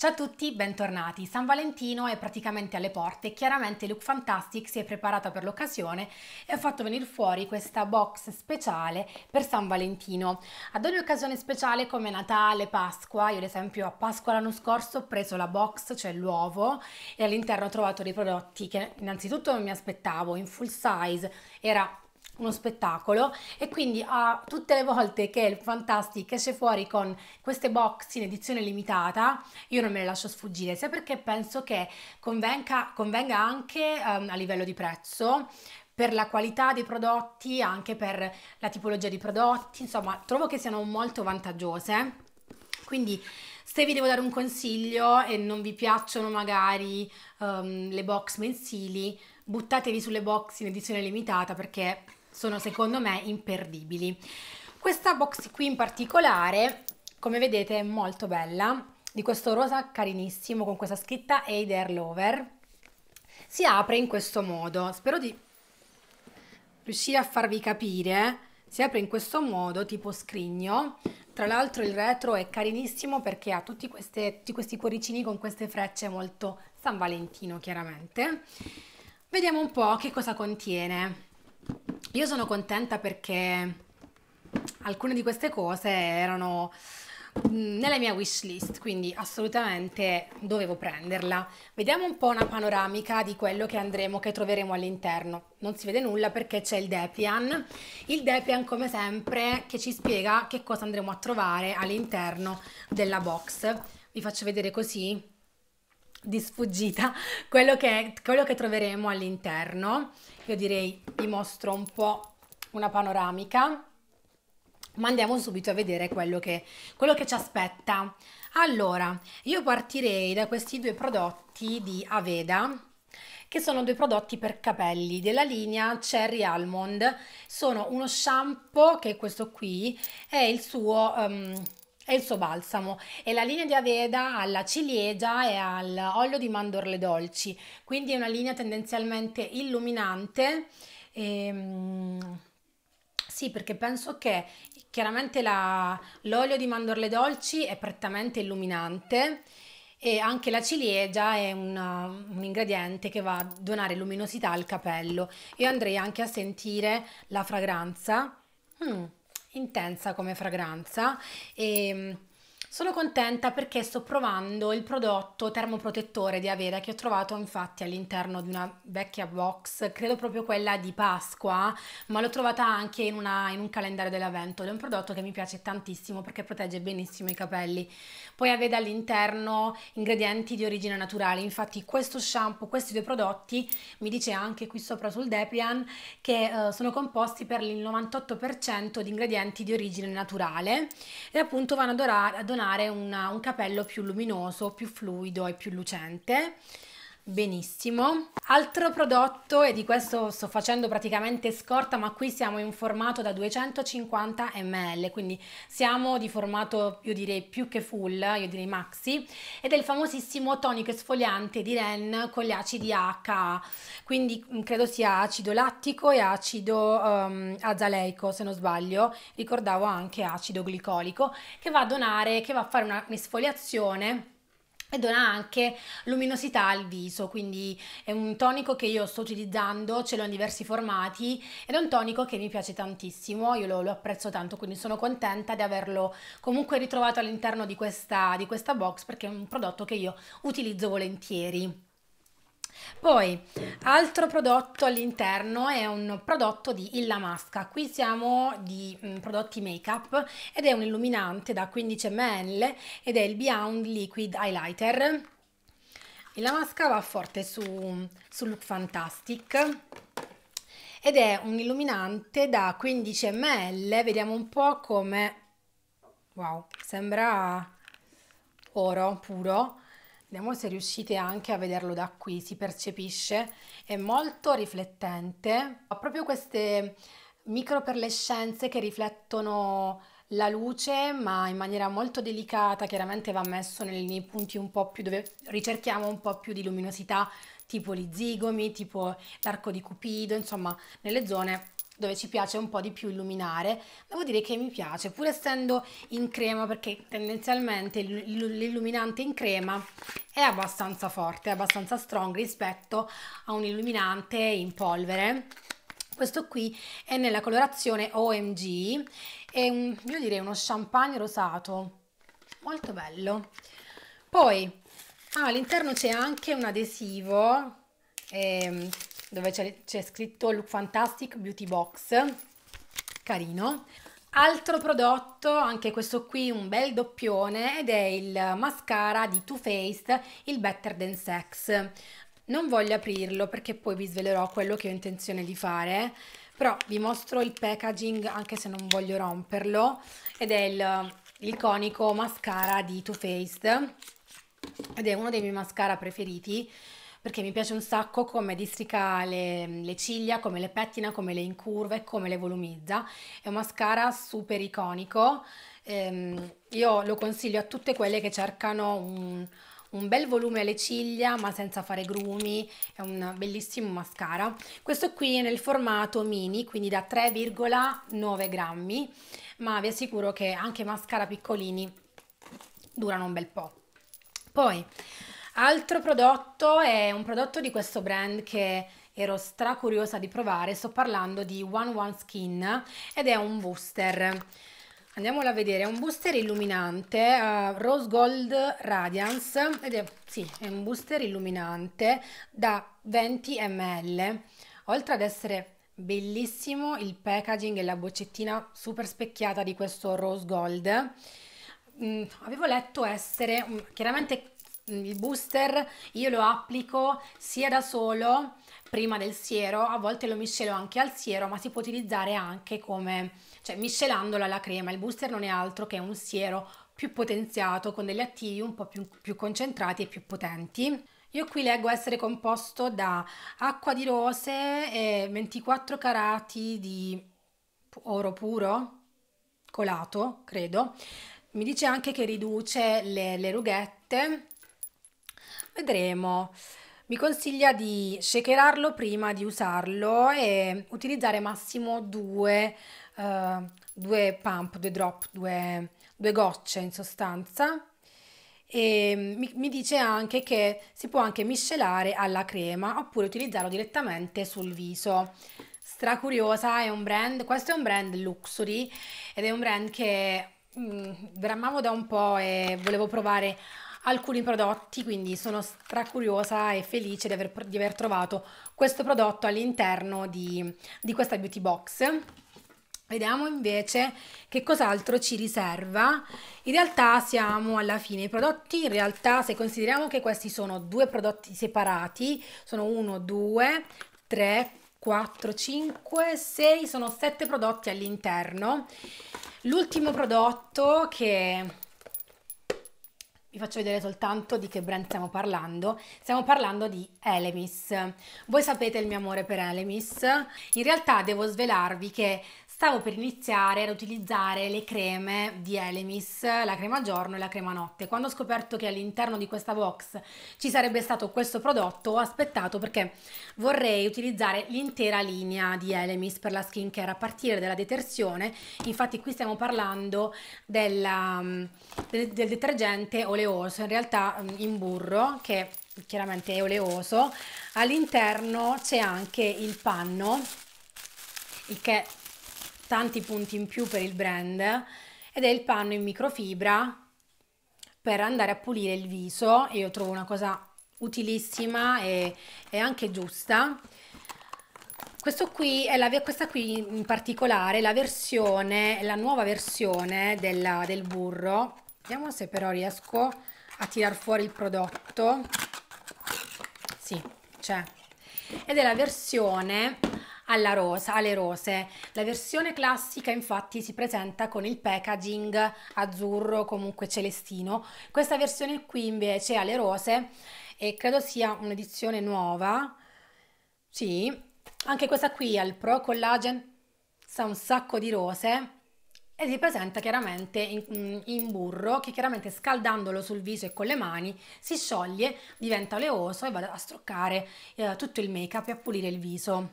Ciao a tutti, bentornati. San Valentino è praticamente alle porte chiaramente Look Fantastic si è preparata per l'occasione e ha fatto venire fuori questa box speciale per San Valentino. Ad ogni occasione speciale come Natale, Pasqua, io ad esempio a Pasqua l'anno scorso ho preso la box, cioè l'uovo, e all'interno ho trovato dei prodotti che innanzitutto non mi aspettavo, in full size, era uno spettacolo e quindi a ah, tutte le volte che il Fantastic esce fuori con queste box in edizione limitata io non me le lascio sfuggire sia perché penso che convenga, convenga anche um, a livello di prezzo per la qualità dei prodotti anche per la tipologia di prodotti insomma trovo che siano molto vantaggiose quindi se vi devo dare un consiglio e non vi piacciono magari um, le box mensili buttatevi sulle box in edizione limitata perché sono secondo me imperdibili. Questa box qui in particolare, come vedete, è molto bella, di questo rosa carinissimo con questa scritta Eider Lover. Si apre in questo modo, spero di riuscire a farvi capire. Si apre in questo modo, tipo scrigno. Tra l'altro il retro è carinissimo perché ha tutti, queste, tutti questi cuoricini con queste frecce molto San Valentino, chiaramente. Vediamo un po' che cosa contiene. Io sono contenta perché alcune di queste cose erano mm, nella mia wish list, quindi assolutamente dovevo prenderla. Vediamo un po' una panoramica di quello che andremo, che troveremo all'interno. Non si vede nulla perché c'è il Deplian. Il Deplian, come sempre, che ci spiega che cosa andremo a trovare all'interno della box. Vi faccio vedere così di sfuggita quello che, quello che troveremo all'interno. Io direi vi mostro un po' una panoramica, ma andiamo subito a vedere quello che, quello che ci aspetta. Allora, io partirei da questi due prodotti di Aveda, che sono due prodotti per capelli della linea Cherry Almond. Sono uno shampoo, che è questo qui, e il suo... Um, e il suo balsamo e la linea di Aveda alla ciliegia e all'olio di mandorle dolci, quindi è una linea tendenzialmente illuminante. Ehm, sì, perché penso che chiaramente l'olio di mandorle dolci è prettamente illuminante e anche la ciliegia è una, un ingrediente che va a donare luminosità al capello. Io andrei anche a sentire la fragranza. Mm intensa come fragranza e ehm, sono contenta perché sto provando il prodotto termoprotettore di Aveda che ho trovato infatti all'interno di una vecchia box, credo proprio quella di Pasqua, ma l'ho trovata anche in, una, in un calendario dell'avvento è un prodotto che mi piace tantissimo perché protegge benissimo i capelli. Poi Aveda all'interno ingredienti di origine naturale, infatti questo shampoo, questi due prodotti, mi dice anche qui sopra sul Deprian, che eh, sono composti per il 98% di ingredienti di origine naturale e appunto vanno ad orare, confezionare una, un capello più luminoso, più fluido e più lucente Benissimo. Altro prodotto, e di questo sto facendo praticamente scorta, ma qui siamo in formato da 250 ml, quindi siamo di formato, io direi più che full, io direi maxi, ed è il famosissimo tonico esfoliante di REN con gli acidi AHA, quindi mm, credo sia acido lattico e acido um, azaleico, se non sbaglio, ricordavo anche acido glicolico, che va a donare, che va a fare una, un'esfoliazione e dona anche luminosità al viso, quindi è un tonico che io sto utilizzando, ce l'ho in diversi formati ed è un tonico che mi piace tantissimo, io lo, lo apprezzo tanto, quindi sono contenta di averlo comunque ritrovato all'interno di, di questa box perché è un prodotto che io utilizzo volentieri. Poi, altro prodotto all'interno è un prodotto di Illa Masca. Qui siamo di mh, mm, prodotti make-up ed è un illuminante da 15 ml ed è il Beyond Liquid Highlighter. Illa Masca va forte su, su Look Fantastic ed è un illuminante da 15 ml. Vediamo un po' come... Wow, sembra oro puro Vediamo se riuscite anche a vederlo da qui, si percepisce, è molto riflettente. Ha proprio queste micro perlescenze che riflettono la luce ma in maniera molto delicata, chiaramente va messo nei, nei punti un po' più dove ricerchiamo un po' più di luminosità, tipo gli zigomi, tipo l'arco di Cupido, insomma nelle zone dove ci piace un po' di più illuminare, devo dire che mi piace, pur essendo in crema, perché tendenzialmente l'illuminante in crema è abbastanza forte, è abbastanza strong rispetto a un illuminante in polvere. Questo qui è nella colorazione OMG, è un, io direi uno champagne rosato, molto bello. Poi ah, all'interno c'è anche un adesivo eh, dove c'è scritto Look Fantastic Beauty Box, carino. Altro prodotto, anche questo qui un bel doppione, ed è il mascara di Too Faced, il Better Than Sex. Non voglio aprirlo perché poi vi svelerò quello che ho intenzione di fare, però vi mostro il packaging anche se non voglio romperlo, ed è l'iconico mascara di Too Faced, ed è uno dei miei mascara preferiti, perché mi piace un sacco come districa le, le, ciglia, come le pettina, come le incurva e come le volumizza. È un mascara super iconico, ehm, io lo consiglio a tutte quelle che cercano un, un bel volume alle ciglia ma senza fare grumi, è un bellissimo mascara. Questo qui è nel formato mini, quindi da 3,9 grammi, ma vi assicuro che anche mascara piccolini durano un bel po'. Poi Altro prodotto è un prodotto di questo brand che ero stracuriosa di provare, sto parlando di One One Skin ed è un booster. Andiamola a vedere, è un booster illuminante, uh, Rose Gold Radiance, ed è, sì, è un booster illuminante da 20 ml. Oltre ad essere bellissimo il packaging e la boccettina super specchiata di questo Rose Gold, mm, avevo letto essere, um, chiaramente il booster io lo applico sia da solo prima del siero, a volte lo miscelo anche al siero, ma si può utilizzare anche come, cioè miscelandola alla crema. Il booster non è altro che un siero più potenziato con degli attivi un po' più, più concentrati e più potenti. Io qui leggo essere composto da acqua di rose e 24 carati di oro puro colato, credo. Mi dice anche che riduce le, le rughette Vedremo. Mi consiglia di shakerarlo prima di usarlo e utilizzare massimo due, uh, due pump, due drop, due, due gocce in sostanza. E mi, mi, dice anche che si può anche miscelare alla crema oppure utilizzarlo direttamente sul viso. Stracuriosa, è un brand, questo è un brand luxury ed è un brand che mh, mm, bramavo da un po' e volevo provare alcuni prodotti, quindi sono stracuriosa e felice di aver, di aver trovato questo prodotto all'interno di, di questa beauty box. Vediamo invece che cos'altro ci riserva. In realtà siamo alla fine. I prodotti, in realtà, se consideriamo che questi sono due prodotti separati, sono 1, 2, 3, 4, 5, 6, sono 7 prodotti all'interno. L'ultimo prodotto che vi faccio vedere soltanto di che brand stiamo parlando. Stiamo parlando di Elemis. Voi sapete il mio amore per Elemis. In realtà devo svelarvi che Stavo per iniziare ad utilizzare le creme di Elemis, la crema giorno e la crema notte. Quando ho scoperto che all'interno di questa box ci sarebbe stato questo prodotto, ho aspettato perché vorrei utilizzare l'intera linea di Elemis per la skincare a partire dalla detersione. Infatti qui stiamo parlando della, mm, del, del detergente oleoso, in realtà mm, in burro, che chiaramente è oleoso. All'interno c'è anche il panno il che tanti punti in più per il brand ed è il panno in microfibra per andare a pulire il viso e io trovo una cosa utilissima e, e anche giusta questo qui è la, questa qui in particolare la versione la nuova versione della, del burro vediamo se però riesco a tirar fuori il prodotto sì c'è ed è la versione rosa, alle rose. La versione classica infatti si presenta con il packaging azzurro, comunque celestino. Questa versione qui invece alle rose e credo sia un'edizione nuova. Sì, anche questa qui ha il Pro Collagen, sa un sacco di rose e si presenta chiaramente in, mm, in, burro che chiaramente scaldandolo sul viso e con le mani si scioglie, diventa oleoso e va a stroccare eh, tutto il make up e a pulire il viso.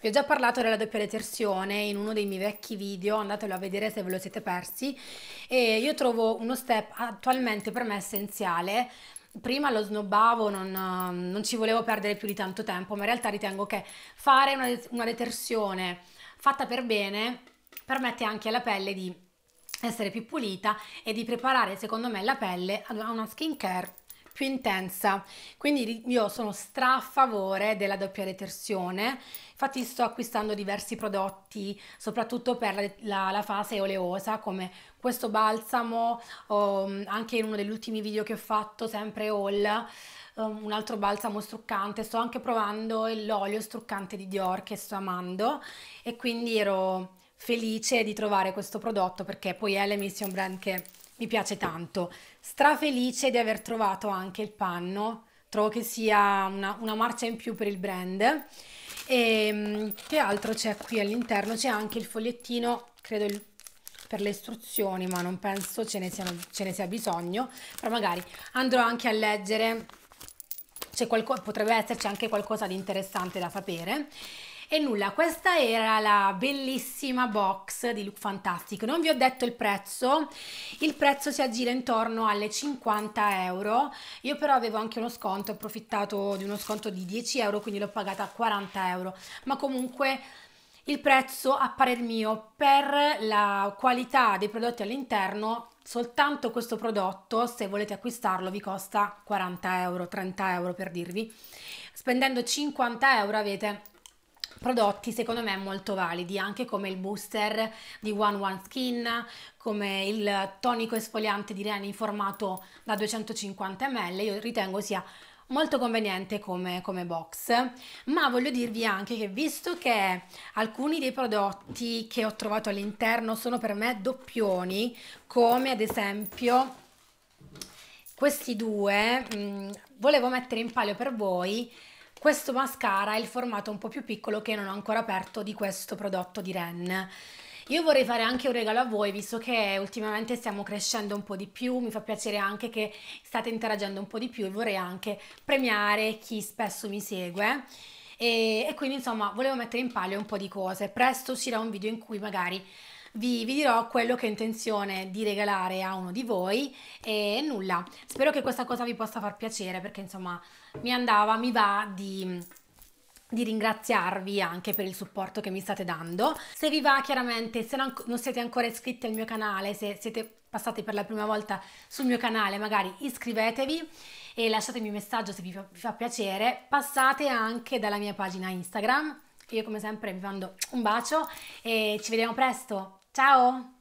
Vi ho già parlato della doppia detersione in uno dei miei vecchi video, andatelo a vedere se ve lo siete persi. E io trovo uno step attualmente per me essenziale. Prima lo snobbavo, non, non ci volevo perdere più di tanto tempo, ma in realtà ritengo che fare una, una detersione fatta per bene permette anche alla pelle di essere più pulita e di preparare secondo me la pelle a una skincare più intensa. Quindi io sono stra a favore della doppia detersione. Infatti sto acquistando diversi prodotti, soprattutto per la, la, la fase oleosa, come questo balsamo, um, anche in uno degli ultimi video che ho fatto, sempre haul, um, un altro balsamo struccante. Sto anche provando l'olio struccante di Dior che sto amando e quindi ero felice di trovare questo prodotto perché poi Elemi è un brand che mi piace tanto. Strafelice di aver trovato anche il panno, trovo che sia una, una marcia in più per il brand. E ehm, che altro c'è qui all'interno? C'è anche il fogliettino, credo il per le istruzioni, ma non penso ce ne, siano, ce ne, sia bisogno, però magari andrò anche a leggere, c'è potrebbe esserci anche qualcosa di interessante da sapere. E nulla, questa era la bellissima box di Look Fantastic. Non vi ho detto il prezzo, il prezzo si aggira intorno alle 50 euro. Io però avevo anche uno sconto, ho approfittato di uno sconto di 10 euro, quindi l'ho pagata a 40 euro. Ma comunque il prezzo a parer mio per la qualità dei prodotti all'interno soltanto questo prodotto se volete acquistarlo vi costa 40 euro 30 euro per dirvi spendendo 50 euro avete prodotti secondo me molto validi, anche come il booster di One One Skin, come il tonico esfoliante di Reni in formato da 250 ml, io ritengo sia molto conveniente come, come, box ma voglio dirvi anche che visto che alcuni dei prodotti che ho trovato all'interno sono per me doppioni come ad esempio questi due mh, mm, volevo mettere in palio per voi questo mascara è il formato un po' più piccolo che non ho ancora aperto di questo prodotto di Ren. Io vorrei fare anche un regalo a voi, visto che ultimamente stiamo crescendo un po' di più, mi fa piacere anche che state interagendo un po' di più e vorrei anche premiare chi spesso mi segue. E, e quindi insomma volevo mettere in palio un po' di cose. Presto uscirà un video in cui magari vi, vi dirò quello che ho intenzione di regalare a uno di voi e nulla, spero che questa cosa vi possa far piacere perché insomma mi andava, mi va di di ringraziarvi anche per il supporto che mi state dando. Se vi va chiaramente, se non, non, siete ancora iscritti al mio canale, se siete passati per la prima volta sul mio canale, magari iscrivetevi e lasciatemi un messaggio se vi fa, vi fa piacere. Passate anche dalla mia pagina Instagram. Io come sempre vi mando un bacio e ci vediamo presto. Ciao!